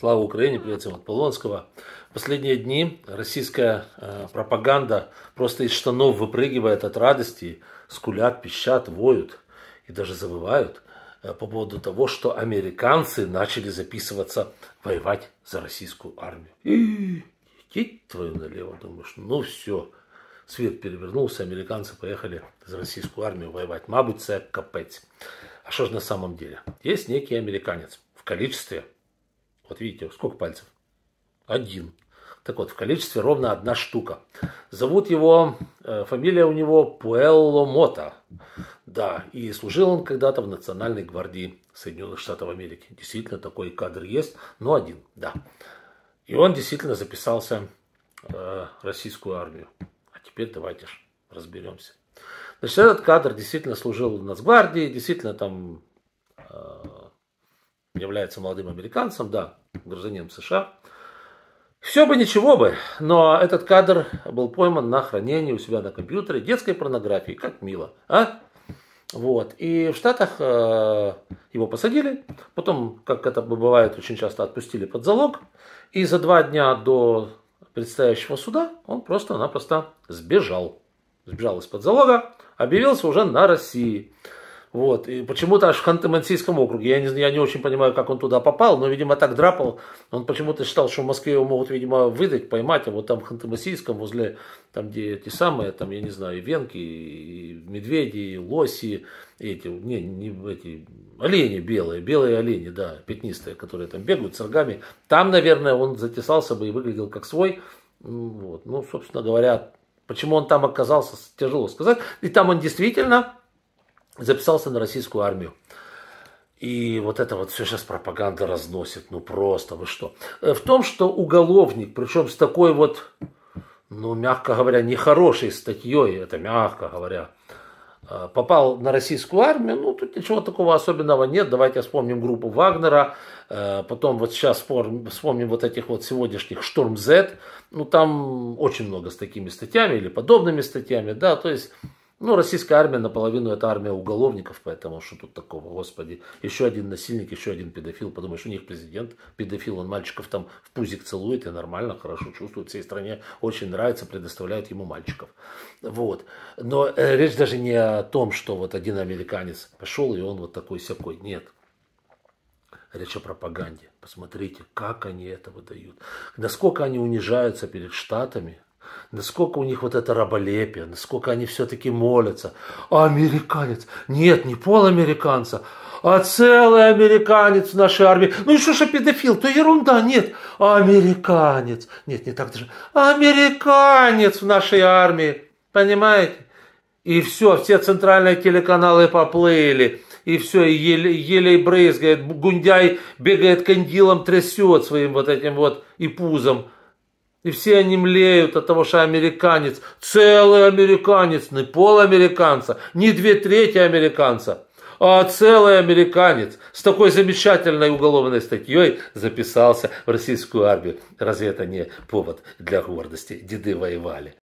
Слава Украине, привет от Полонского. В последние дни российская э, пропаганда просто из штанов выпрыгивает от радости, скулят, пищат, воют и даже забывают э, по поводу того, что американцы начали записываться воевать за российскую армию. И деть твою налево, думаешь, ну все, свет перевернулся, американцы поехали за российскую армию воевать. Мабуть, це капець. А что же на самом деле? Есть некий американец в количестве вот видите, сколько пальцев? Один. Так вот, в количестве ровно одна штука. Зовут его, э, фамилия у него Пуэлло Мота. Да, и служил он когда-то в Национальной гвардии Соединенных Штатов Америки. Действительно, такой кадр есть, но один, да. И он действительно записался э, в российскую армию. А теперь давайте ж разберемся. Значит, этот кадр действительно служил в Нацгвардии, действительно там э, является молодым американцем, да, гражданином США. Все бы ничего бы, но этот кадр был пойман на хранении у себя на компьютере детской порнографии, как мило, а? Вот. И в Штатах э, его посадили, потом, как это бывает очень часто, отпустили под залог, и за два дня до предстоящего суда он просто-напросто сбежал. Сбежал из-под залога, объявился уже на России. Вот. И почему-то аж в Ханты-Мансийском округе. Я не, я не очень понимаю, как он туда попал, но, видимо, так драпал. Он почему-то считал, что в Москве его могут, видимо, выдать, поймать. А вот там в Ханты-Мансийском, возле, там, где эти самые, там, я не знаю, и венки, и медведи, и лоси, и эти, не, не эти, олени белые, белые олени, да, пятнистые, которые там бегают с рогами. Там, наверное, он затесался бы и выглядел как свой. Вот. Ну, собственно говоря, почему он там оказался, тяжело сказать. И там он действительно записался на российскую армию. И вот это вот все сейчас пропаганда разносит, ну просто, вы что. Э, в том, что уголовник, причем с такой вот, ну мягко говоря, нехорошей статьей, это мягко говоря, э, попал на российскую армию, ну тут ничего такого особенного нет. Давайте вспомним группу Вагнера, э, потом вот сейчас вспомним вот этих вот сегодняшних Штурм Z. Ну там очень много с такими статьями или подобными статьями, да, то есть ну, российская армия наполовину это армия уголовников, поэтому что тут такого, господи. Еще один насильник, еще один педофил. Подумаешь, у них президент педофил, он мальчиков там в пузик целует и нормально, хорошо чувствует. Всей стране очень нравится, предоставляют ему мальчиков. Вот. Но э, речь даже не о том, что вот один американец пошел, и он вот такой-сякой. Нет, речь о пропаганде. Посмотрите, как они это выдают. Насколько они унижаются перед штатами, насколько у них вот это раболепие, насколько они все-таки молятся. А американец, нет, не полуамериканца, а целый американец в нашей армии. Ну еще что педофил, то ерунда, нет, американец, нет, не так даже, американец в нашей армии, понимаете? И все, все центральные телеканалы поплыли. И все, и еле, еле брызгает. Гундяй бегает кандилом, трясет своим вот этим вот и пузом. И все они млеют от того, что американец, целый американец, не ну пол американца, не две трети американца, а целый американец с такой замечательной уголовной статьей записался в российскую армию. Разве это не повод для гордости? Деды воевали.